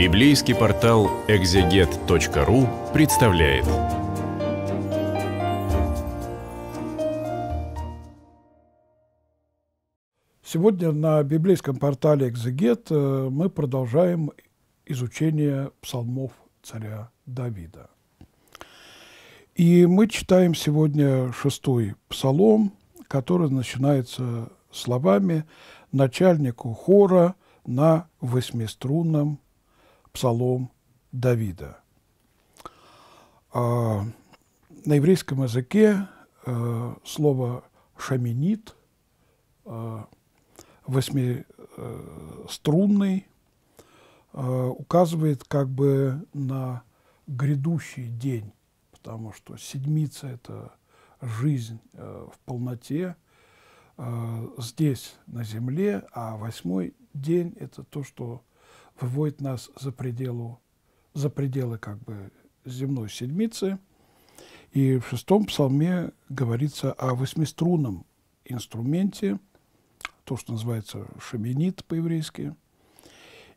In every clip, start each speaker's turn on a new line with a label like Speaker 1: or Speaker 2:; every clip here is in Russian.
Speaker 1: Библейский портал экзегет.ру представляет. Сегодня на библейском портале «Экзегет» э, мы продолжаем изучение псалмов царя Давида. И мы читаем сегодня шестой псалом, который начинается словами начальнику хора на восьмиструнном псалом Давида. А, на еврейском языке слово «шаминит» а, восьмиструнный указывает как бы на грядущий день, потому что седмица – это жизнь э, в полноте э, здесь, на земле, а восьмой день – это то, что выводит нас за, пределу, за пределы как бы земной седмицы. И в шестом псалме говорится о восьмиструнном инструменте, то, что называется шаменит по-еврейски.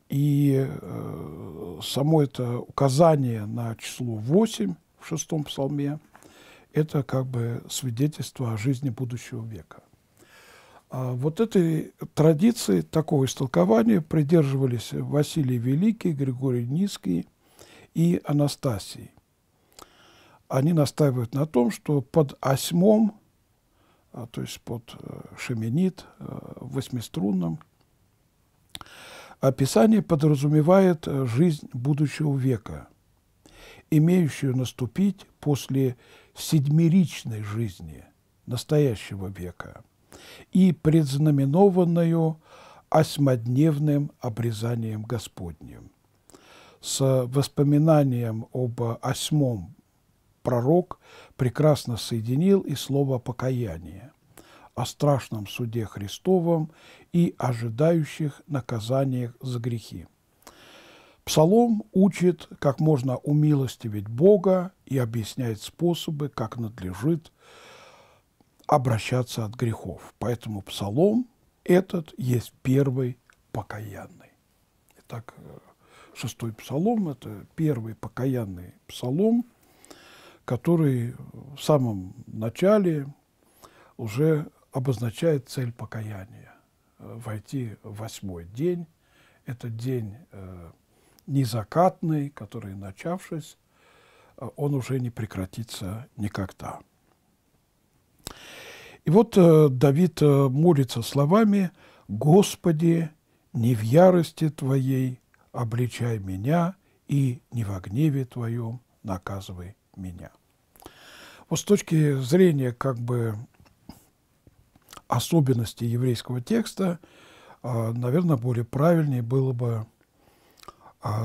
Speaker 1: И э, само это указание на число 8 в шестом псалме – это как бы свидетельство о жизни будущего века – а вот этой традиции, такого истолкования придерживались Василий Великий, Григорий Низкий и Анастасий. Они настаивают на том, что под осьмом, а, то есть под э, шаменит, э, восьмиструнным, описание подразумевает э, жизнь будущего века, имеющую наступить после седьмеричной жизни настоящего века – и предзнаменованную осьмодневным обрезанием Господним. С воспоминанием об осьмом пророк прекрасно соединил и слово «покаяние» о страшном суде Христовом и ожидающих наказаниях за грехи. Псалом учит, как можно умилостивить Бога и объясняет способы, как надлежит обращаться от грехов. Поэтому псалом этот есть первый покаянный. Итак, э, шестой псалом – это первый покаянный псалом, который в самом начале уже обозначает цель покаяния э, – войти в восьмой день. Это день э, незакатный, который, начавшись, он уже не прекратится никогда. И вот э, Давид э, молится словами «Господи, не в ярости Твоей обличай меня и не в гневе Твоем наказывай меня». Вот с точки зрения как бы особенностей еврейского текста, э, наверное, более правильнее было бы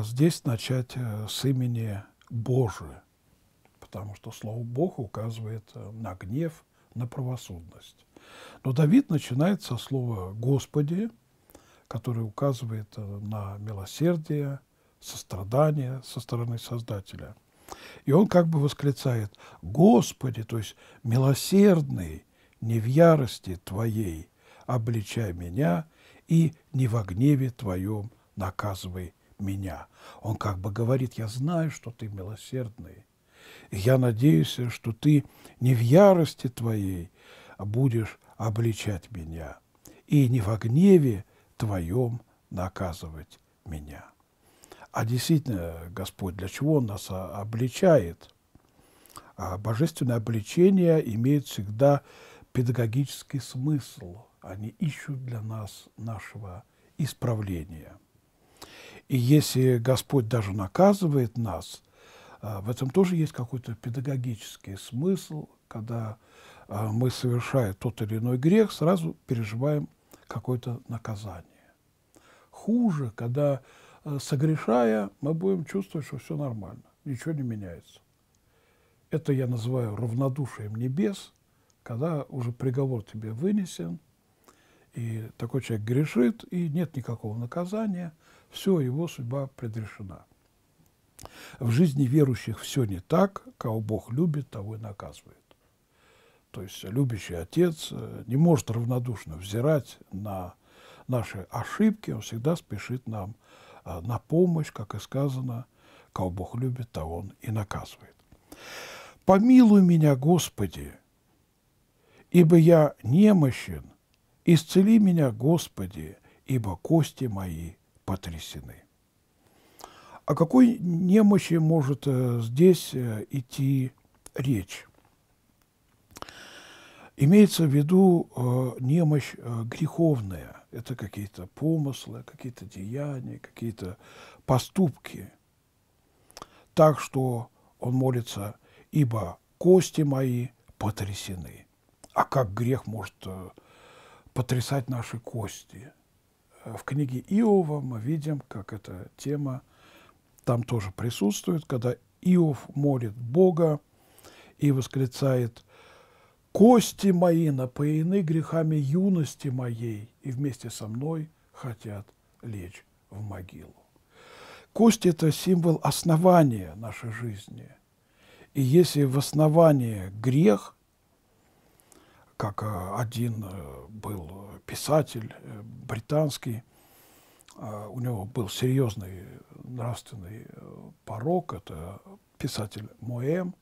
Speaker 1: здесь начать с имени Божия, потому что слово «Бог» указывает на гнев – на правосудность. Но Давид начинает со слова «Господи», которое указывает э, на милосердие, сострадание со стороны Создателя. И он как бы восклицает «Господи», то есть «милосердный, не в ярости Твоей обличай меня и не в гневе Твоем наказывай меня». Он как бы говорит «Я знаю, что Ты милосердный, я надеюсь, что ты не в ярости твоей а будешь обличать меня, и не в гневе твоем наказывать меня. А действительно, Господь, для чего Он нас обличает? А божественное обличение имеет всегда педагогический смысл. Они ищут для нас нашего исправления. И если Господь даже наказывает нас – а в этом тоже есть какой-то педагогический смысл, когда а, мы, совершая тот или иной грех, сразу переживаем какое-то наказание. Хуже, когда, а, согрешая, мы будем чувствовать, что все нормально, ничего не меняется. Это я называю равнодушием небес, когда уже приговор тебе вынесен, и такой человек грешит, и нет никакого наказания, все, его судьба предрешена. В жизни верующих все не так, кого Бог любит, того и наказывает. То есть любящий отец э, не может равнодушно взирать на наши ошибки, он всегда спешит нам э, на помощь, как и сказано, кого Бог любит, того он и наказывает. «Помилуй меня, Господи, ибо я немощен, исцели меня, Господи, ибо кости мои потрясены». О какой немощи может э, здесь э, идти речь? Имеется в виду э, немощь греховная. Это какие-то помыслы, какие-то деяния, какие-то поступки. Так что он молится, ибо кости мои потрясены. А как грех может потрясать наши кости? В книге Иова мы видим, как эта тема там тоже присутствует, когда Иов молит Бога и восклицает «Кости мои напоены грехами юности моей, и вместе со мной хотят лечь в могилу». Кость – это символ основания нашей жизни. И если в основании грех, как э, один э, был писатель э, британский – Э, у него был серьезный нравственный э, порог, это писатель Моэм,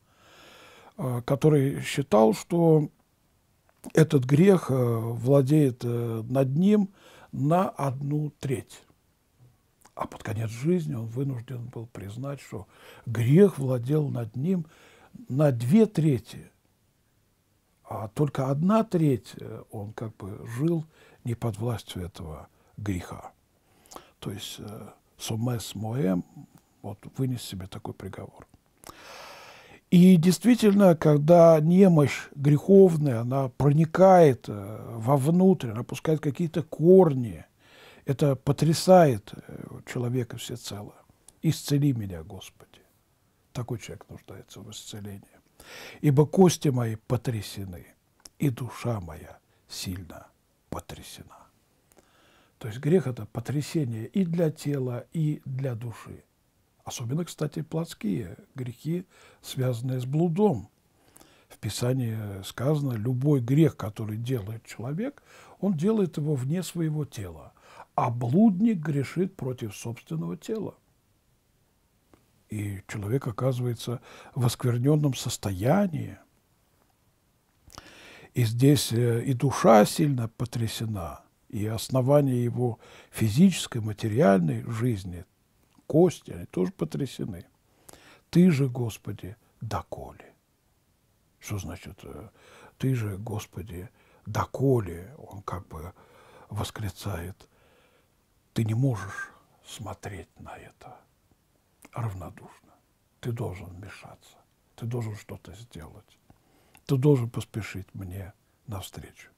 Speaker 1: э, который считал, что этот грех владеет над ним на одну треть. А под конец жизни он вынужден был признать, что грех владел над ним на две трети, а только одна треть он как бы жил не под властью этого греха то есть э, Сумес Моэм, вот вынес себе такой приговор. И действительно, когда немощь греховная, она проникает э, вовнутрь, она пускает какие-то корни, это потрясает э, человека всецело. «Исцели меня, Господи!» Такой человек нуждается в исцелении. «Ибо кости мои потрясены, и душа моя сильно потрясена». То есть грех – это потрясение и для тела, и для души. Особенно, кстати, плотские грехи, связанные с блудом. В Писании сказано, любой грех, который делает человек, он делает его вне своего тела. А блудник грешит против собственного тела. И человек оказывается в оскверненном состоянии. И здесь э, и душа сильно потрясена – и основания его физической, материальной жизни, кости, они тоже потрясены. Ты же, Господи, доколе. Что значит э, «ты же, Господи, доколе?» Он как бы восклицает. Ты не можешь смотреть на это равнодушно. Ты должен вмешаться. Ты должен что-то сделать. Ты должен поспешить мне навстречу.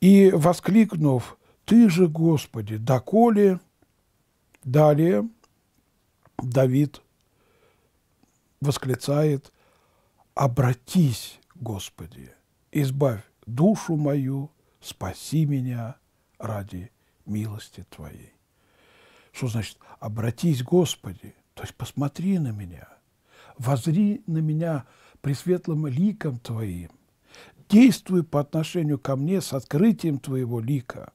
Speaker 1: И, воскликнув, «Ты же, Господи, доколе?» Далее Давид восклицает, «Обратись, Господи, избавь душу мою, спаси меня ради милости Твоей». Что значит «обратись, Господи»? То есть посмотри на меня, возри на меня пресветлым ликом Твоим, действуй по отношению ко мне с открытием твоего лика.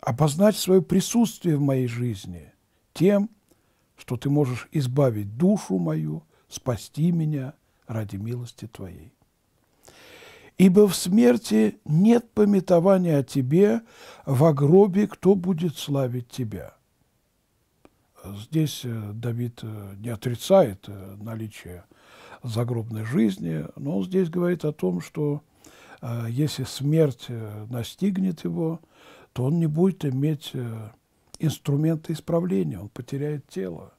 Speaker 1: Обозначь свое присутствие в моей жизни тем, что ты можешь избавить душу мою, спасти меня ради милости твоей. Ибо в смерти нет пометования о тебе, в гробе кто будет славить тебя. Здесь э, Давид э, не отрицает э, наличие загробной жизни, но он здесь говорит о том, что если смерть настигнет его, то он не будет иметь инструмента исправления, он потеряет тело.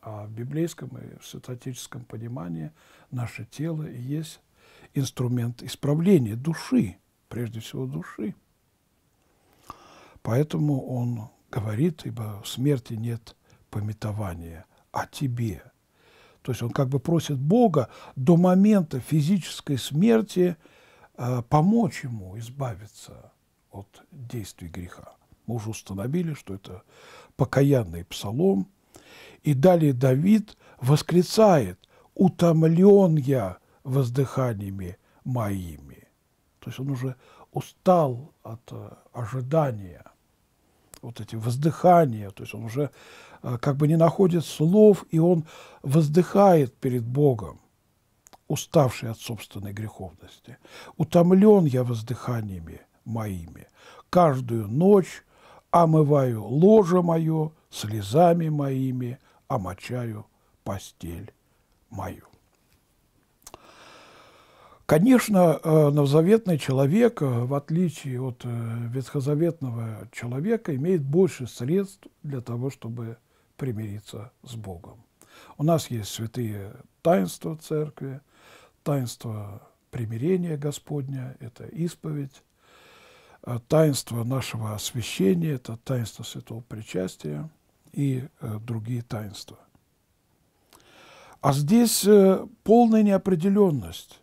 Speaker 1: А в библейском и в святотическом понимании наше тело и есть инструмент исправления души, прежде всего души. Поэтому он говорит, ибо в смерти нет пометование о тебе. То есть он как бы просит Бога до момента физической смерти э, помочь ему избавиться от действий греха. Мы уже установили, что это покаянный псалом. И далее Давид восклицает «Утомлен я воздыханиями моими». То есть он уже устал от э, ожидания – вот эти воздыхания, то есть он уже э, как бы не находит слов, и он воздыхает перед Богом, уставший от собственной греховности. «Утомлен я воздыханиями моими, каждую ночь омываю ложе мое слезами моими, омочаю постель мою». Конечно, э, новозаветный человек, э, в отличие от э, ветхозаветного человека, имеет больше средств для того, чтобы примириться с Богом. У нас есть святые таинства церкви, таинство примирения Господня, это исповедь, таинство нашего освящения, это таинство святого причастия и другие таинства. А здесь полная неопределенность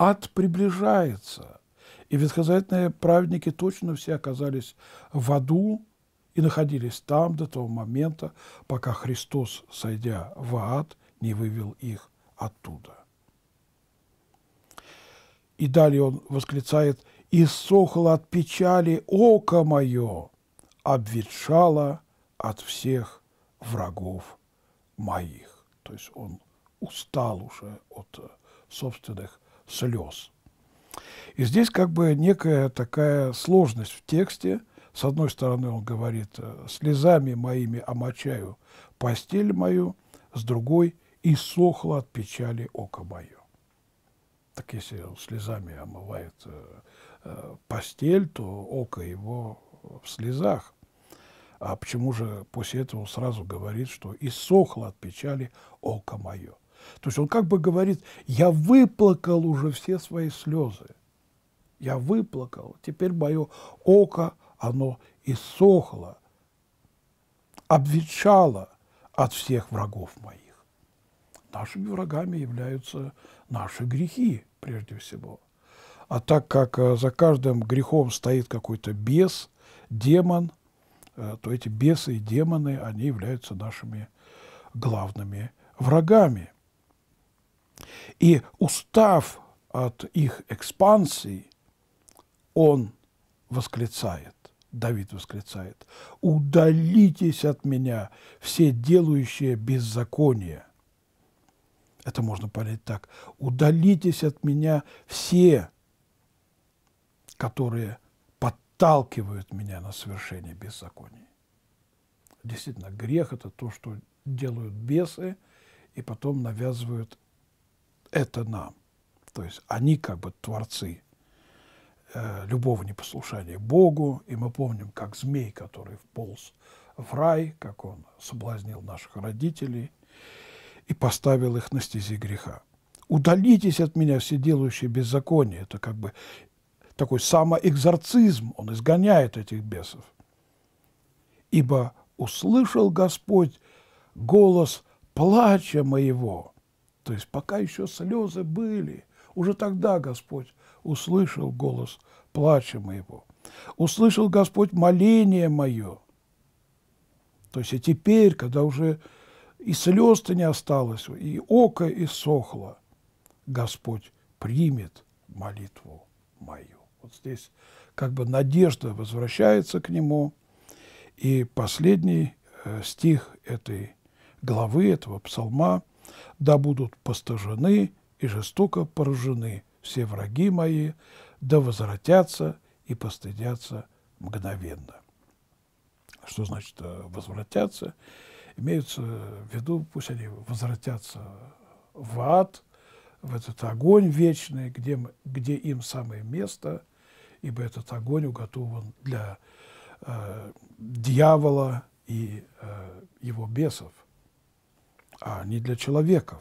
Speaker 1: ад приближается. И ветхозаветные праведники точно все оказались в аду и находились там до того момента, пока Христос, сойдя в ад, не вывел их оттуда. И далее он восклицает «Иссохло от печали око мое, обветшало от всех врагов моих». То есть он устал уже от собственных слез. И здесь как бы некая такая сложность в тексте. С одной стороны, он говорит э, «слезами моими омочаю постель мою», с другой «и сохло от печали око мое». Так если он слезами омывает э, э, постель, то око его в слезах. А почему же после этого сразу говорит, что «иссохло от печали око мое»? То есть он как бы говорит, я выплакал уже все свои слезы, я выплакал, теперь мое око, оно иссохло, обветшало от всех врагов моих. Нашими врагами являются наши грехи прежде всего. А так как э, за каждым грехом стоит какой-то бес, демон, э, то эти бесы и демоны, они являются нашими главными врагами – и устав от их экспансии, он восклицает, Давид восклицает, «Удалитесь от меня, все делающие беззаконие». Это можно понять так. «Удалитесь от меня все, которые подталкивают меня на совершение беззаконий». Действительно, грех – это то, что делают бесы и потом навязывают это нам. То есть они как бы творцы э, любого непослушания Богу, и мы помним, как змей, который вполз в рай, как он соблазнил наших родителей и поставил их на стези греха. «Удалитесь от меня все делающие беззаконие». Это как бы такой самоэкзорцизм, он изгоняет этих бесов. «Ибо услышал Господь голос плача моего». То есть пока еще слезы были, уже тогда Господь услышал голос плача моего. Услышал Господь моление мое. То есть и теперь, когда уже и слез-то не осталось, и око иссохло, Господь примет молитву мою. Вот здесь как бы надежда возвращается к нему. И последний э, стих этой главы, этого псалма, да будут постажены и жестоко поражены все враги мои, да возвратятся и постыдятся мгновенно. Что значит э, возвратятся? Имеются в виду, пусть они возвратятся в ад, в этот огонь вечный, где, где им самое место, ибо этот огонь уготован для э, дьявола и э, его бесов а не для человеков,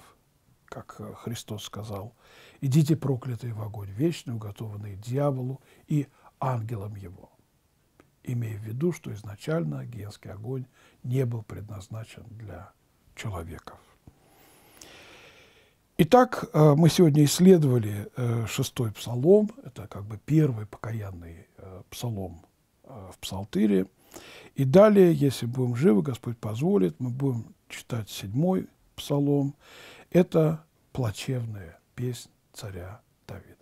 Speaker 1: как э, Христос сказал. «Идите, проклятые, в огонь вечный, уготованный дьяволу и ангелам его» имея в виду, что изначально генский огонь не был предназначен для человеков. Итак, э, мы сегодня исследовали э, шестой псалом, это как бы первый покаянный псалом в Псалтире, И далее, если будем живы, Господь позволит, мы будем читать седьмой псалом. Это плачевная песнь царя Давида.